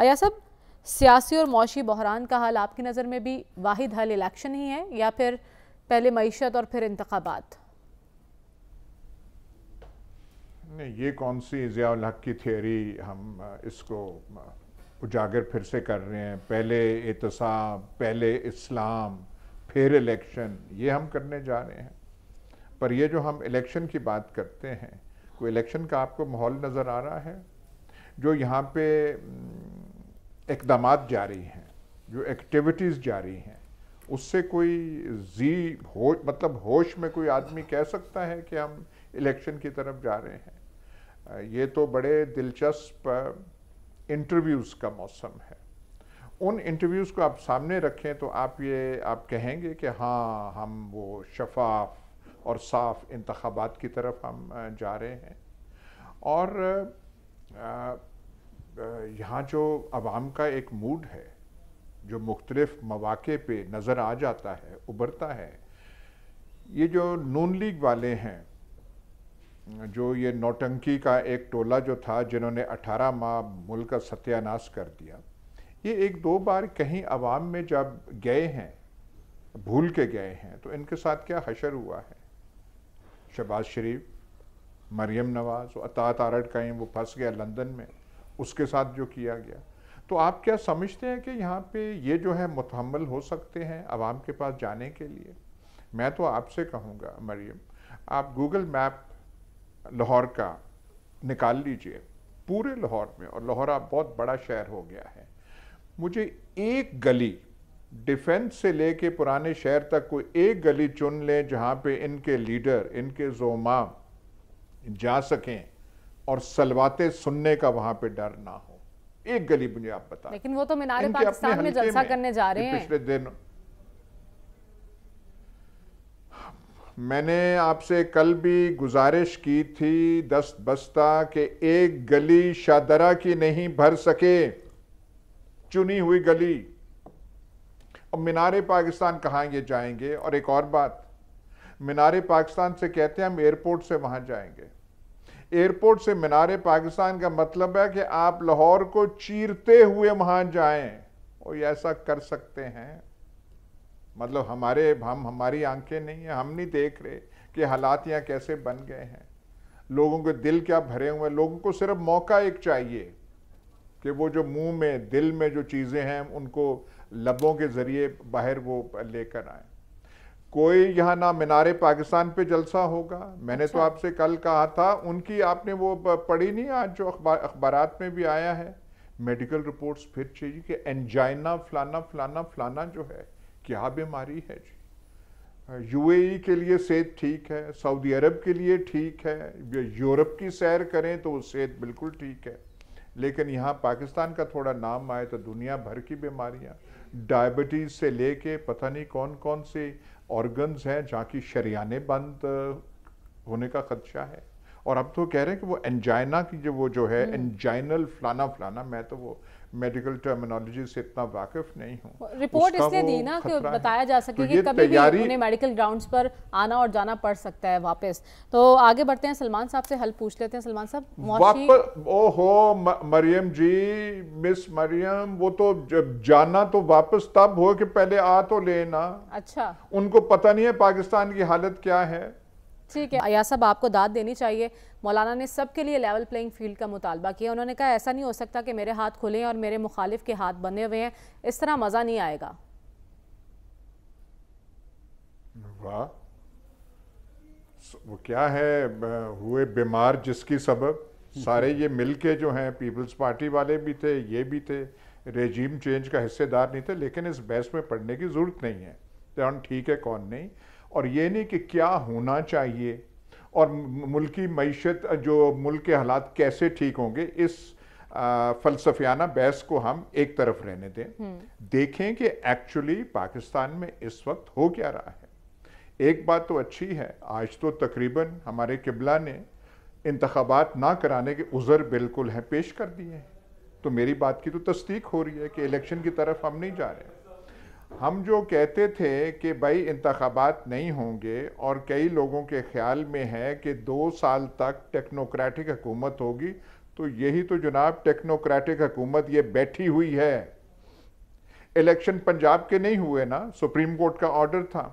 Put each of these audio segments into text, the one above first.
अया सब सियासी और मौशी बहरान का हाल आपकी नज़र में भी वाहिद हल इलेक्शन ही है या फिर पहले मीशत और फिर इंतबात नहीं ये कौन सी जयाल हक की थियोरी हम इसको उजागर फिर से कर रहे हैं पहले एहतसाब पहले इस्लाम फिर इलेक्शन ये हम करने जा रहे हैं पर ये जो हम इलेक्शन की बात करते हैं कोई इलेक्शन का आपको माहौल नज़र आ रहा है जो यहाँ पे इकदाम जारी हैं जो एक्टिविटीज़ जारी हैं उससे कोई जी हो मतलब होश में कोई आदमी कह सकता है कि हम इलेक्शन की तरफ जा रहे हैं ये तो बड़े दिलचस्प इंटरव्यूज़ का मौसम है उन इंटरव्यूज़ को आप सामने रखें तो आप ये आप कहेंगे कि हाँ हम वो शफाफ और साफ इंतबात की तरफ हम जा रहे हैं और यहाँ जो आवाम का एक मूड है जो मुख्तलफ मौाक़े पर नज़र आ जाता है उभरता है ये जो नून लीग वाले हैं जो ये नौटंकी का एक टोला जो था जिन्होंने 18 माह मुल्क का सत्यानाश कर दिया ये एक दो बार कहीं आवाम में जब गए हैं भूल के गए हैं तो इनके साथ क्या हशर हुआ है शहबाज शरीफ मरियम नवाज़ अतात आरट का वो फंस गया लंदन में उसके साथ जो किया गया तो आप क्या समझते हैं कि यहाँ पे ये जो है मुतहमल हो सकते हैं आवाम के पास जाने के लिए मैं तो आपसे कहूँगा मरियम आप गूगल मैप लाहौर का निकाल लीजिए पूरे लाहौर में और लाहौर आप बहुत बड़ा शहर हो गया है मुझे एक गली डिफेंस से लेके पुराने शहर तक कोई एक गली चुन लें जहाँ पे इनके लीडर इनके जोमा जा सकें और सलवाते सुनने का वहां पे डर ना हो एक गली मुझे आप बता लेकिन वो तो मीनारे पाकिस्तान में जलसा करने जा रहे हैं पिछले दिन मैंने आपसे कल भी गुजारिश की थी दस बस्ता के एक गली शादरा की नहीं भर सके चुनी हुई गली अब मीनारे पाकिस्तान कहाँ ये जाएंगे और एक और बात मीनारे पाकिस्तान से कहते हैं हम एयरपोर्ट से वहां जाएंगे एयरपोर्ट से मीनारे पाकिस्तान का मतलब है कि आप लाहौर को चीरते हुए वहां जाए और ये ऐसा कर सकते हैं मतलब हमारे हम हमारी आंखें नहीं है हम नहीं देख रहे कि हालात यहाँ कैसे बन गए हैं लोगों के दिल क्या भरे हुए हैं लोगों को सिर्फ मौका एक चाहिए कि वो जो मुंह में दिल में जो चीज़ें हैं उनको लबों के ज़रिए बाहर वो लेकर आएँ कोई यहाँ ना मीनार पाकिस्तान पे जलसा होगा मैंने तो अच्छा। तो आपसे कल कहा था उनकी आपने वो पढ़ी नहीं आज जो अखबार अखबार में भी आया है मेडिकल रिपोर्ट्स फिर चाहिए कि एंजाइना फलाना फलाना फलाना जो है क्या बीमारी है जी यूएई के लिए सेहत ठीक है सऊदी अरब के लिए ठीक है यूरोप की सैर करें तो सेहत बिल्कुल ठीक है लेकिन यहाँ पाकिस्तान का थोड़ा नाम आए तो दुनिया भर की बीमारियाँ डायबिटीज़ से लेके पता नहीं कौन कौन से ऑर्गन्स हैं जहाँ की शरियाने बंद होने का खदशा है और अब तो कह रहे हैं कि वो एंजाइना की जो वो जो है एंजाइनल हम्म। फलाना फलाना मैं तो वो मेडिकल टर्मिनोलॉजी से इतना वाकिफ नहीं हूँ रिपोर्ट इसलिए दी ना कि बताया जा सके तो कि कभी भी उन्हें मेडिकल ग्राउंड्स पर आना और जाना पड़ सकता है वापस तो आगे बढ़ते हैं सलमान साहब से हल पूछ लेते हैं सलमान साहब ओ ओहो मरियम जी मिस मरियम वो तो जब जाना तो वापस तब हो कि पहले आ तो लेना अच्छा उनको पता नहीं है पाकिस्तान की हालत क्या है ठीक है या सब आपको दाद देनी चाहिए मौलाना ने सबके लिए लेवल प्लेइंग फील्ड का मुतालबा किया उन्होंने कहा ऐसा नहीं हो सकता कि मेरे हाथ खुले हैं और मेरे मुखालिफ के हाथ बने हुए हैं इस तरह मज़ा नहीं आएगा वाह वो क्या है हुए बीमार जिसकी सबब सारे ये मिल के जो हैं पीपल्स पार्टी वाले भी थे ये भी थे रेजीम चेंज का हिस्सेदार नहीं थे लेकिन इस बहस में पढ़ने की ज़रूरत नहीं है कौन तो ठीक है कौन नहीं और ये नहीं कि क्या होना चाहिए और मुल्की मीशत जो मुल्क के हालात कैसे ठीक होंगे इस फलसफियाना बहस को हम एक तरफ रहने दें हम्म। देखें कि एक्चुअली पाकिस्तान में इस वक्त हो क्या रहा है एक बात तो अच्छी है आज तो तकरीबन हमारे किबला ने इंतबात ना कराने के उज़र बिल्कुल हैं पेश कर दिए हैं तो मेरी बात की तो तस्दीक हो रही है कि इलेक्शन की तरफ हम नहीं जा रहे हैं हम जो कहते थे कि भाई इंतबात नहीं होंगे और कई लोगों के ख्याल में है कि दो साल तक टेक्नोक्रेटिक हुकूमत होगी तो यही तो जनाब टेक्नोक्रेटिक हुकूमत ये बैठी हुई है इलेक्शन पंजाब के नहीं हुए ना सुप्रीम कोर्ट का ऑर्डर था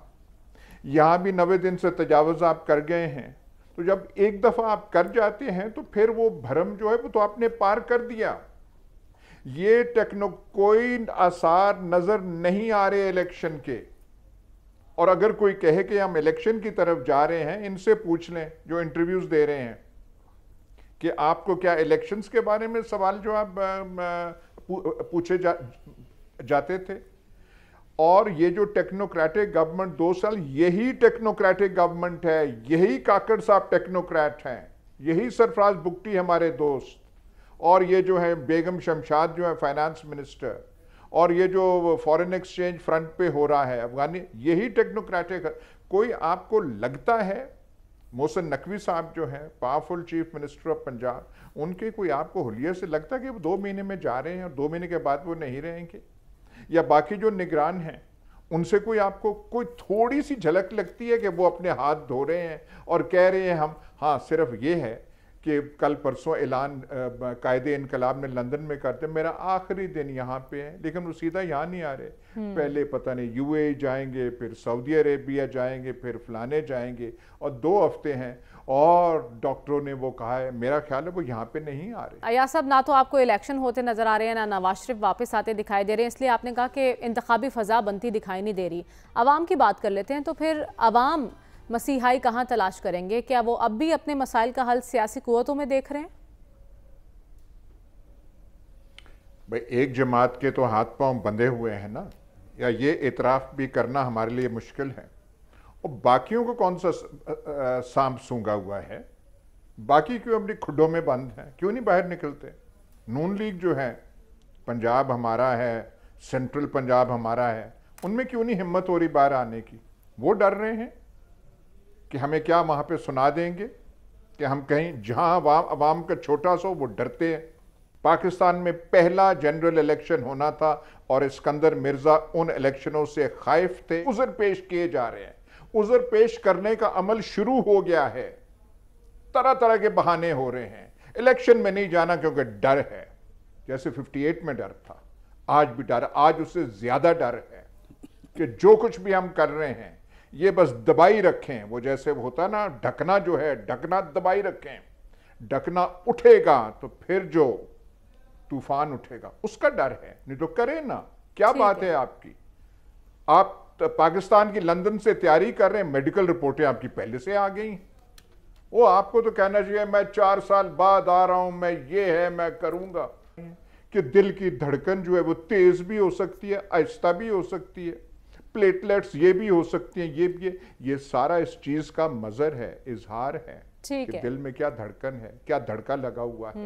यहाँ भी नवे दिन से तजावज़ आप कर गए हैं तो जब एक दफ़ा आप कर जाते हैं तो फिर वो भरम जो है वो तो आपने पार कर दिया ये टेक्नो कोई आसार नजर नहीं आ रहे इलेक्शन के और अगर कोई कहे कि हम इलेक्शन की तरफ जा रहे हैं इनसे पूछ लें जो इंटरव्यूज दे रहे हैं कि आपको क्या इलेक्शंस के बारे में सवाल जो आप पूछे जा, जाते थे और ये जो टेक्नोक्रेटिक गवर्नमेंट दो साल यही टेक्नोक्रेटिक गवर्नमेंट है यही काकड़ साहब टेक्नोक्रेट हैं यही सरफराज बुक्टी हमारे दोस्त और ये जो है बेगम शमशाद जो है फाइनेंस मिनिस्टर और ये जो फॉरेन एक्सचेंज फ्रंट पे हो रहा है अफगानी यही टेक्नोक्रेटिक कोई आपको लगता है मोहसन नकवी साहब जो हैं powerful chief minister of Punjab उनके कोई आपको हुलिया से लगता है कि वो दो महीने में जा रहे हैं और दो महीने के बाद वो नहीं रहेंगे या बाकी जो निगरान हैं उनसे कोई आपको कोई थोड़ी सी झलक लगती है कि वो अपने हाथ धो रहे हैं और कह रहे हैं हम हाँ सिर्फ ये है कि कल परसों ऐलान कायदे इनकलाब ने लंदन में करते मेरा आखिरी दिन यहाँ पे है लेकिन वो सीधा यहाँ नहीं आ रहे हम्म। पहले पता नहीं यूएई जाएंगे फिर सऊदी अरेबिया जाएंगे फिर फलाने जाएंगे और दो हफ्ते हैं और डॉक्टरों ने वो कहा है मेरा ख्याल है वो यहाँ पे नहीं आ रहे अया साहब ना तो आपको इलेक्शन होते नजर आ रहे हैं ना नवाज शरीफ वापस आते दिखाई दे रहे हैं इसलिए आपने कहा कि इंतबी फजा बनती दिखाई नहीं दे रही आवाम की बात कर लेते हैं तो फिर आवाम मसीहाई कहाँ तलाश करेंगे क्या वो अब भी अपने मसाइल का हल सियासी कुतों में देख रहे हैं भाई एक जमात के तो हाथ पांव बंधे हुए हैं ना या ये इतराफ़ भी करना हमारे लिए मुश्किल है और बाकियों को कौन सा सांप सूंगा हुआ है बाकी क्यों अपनी खुडों में बंद हैं क्यों नहीं बाहर निकलते नून लीग जो है पंजाब हमारा है सेंट्रल पंजाब हमारा है उनमें क्यों नहीं हिम्मत हो रही बाहर आने की वो डर रहे हैं कि हमें क्या वहाँ पे सुना देंगे कि हम कहीं जहाँ अवाम का छोटा सो वो डरते हैं पाकिस्तान में पहला जनरल इलेक्शन होना था और इसकंदर मिर्ज़ा उन इलेक्शनों से खाइफ थे उज़र पेश किए जा रहे हैं उज़र पेश करने का अमल शुरू हो गया है तरह तरह के बहाने हो रहे हैं इलेक्शन में नहीं जाना क्योंकि डर है जैसे 58 में डर था आज भी डर आज उससे ज़्यादा डर है कि जो कुछ भी हम कर रहे हैं ये बस दबाई रखें वो जैसे होता ना ढकना जो है ढकना दबाई रखें ढकना उठेगा तो फिर जो तूफान उठेगा उसका डर है नहीं तो करें ना क्या बात है आपकी आप तो पाकिस्तान की लंदन से तैयारी कर रहे हैं मेडिकल रिपोर्टें आपकी पहले से आ गई वो आपको तो कहना चाहिए मैं चार साल बाद आ रहा हूं मैं ये है मैं करूंगा कि दिल की धड़कन जो है वो तेज भी हो सकती है आहिस्ता भी हो सकती है प्लेटलेट्स ये भी हो सकती हैं ये ये ये सारा इस चीज का मजर है इजहार है कि दिल में क्या धड़कन है क्या धड़का लगा हुआ है हम्म।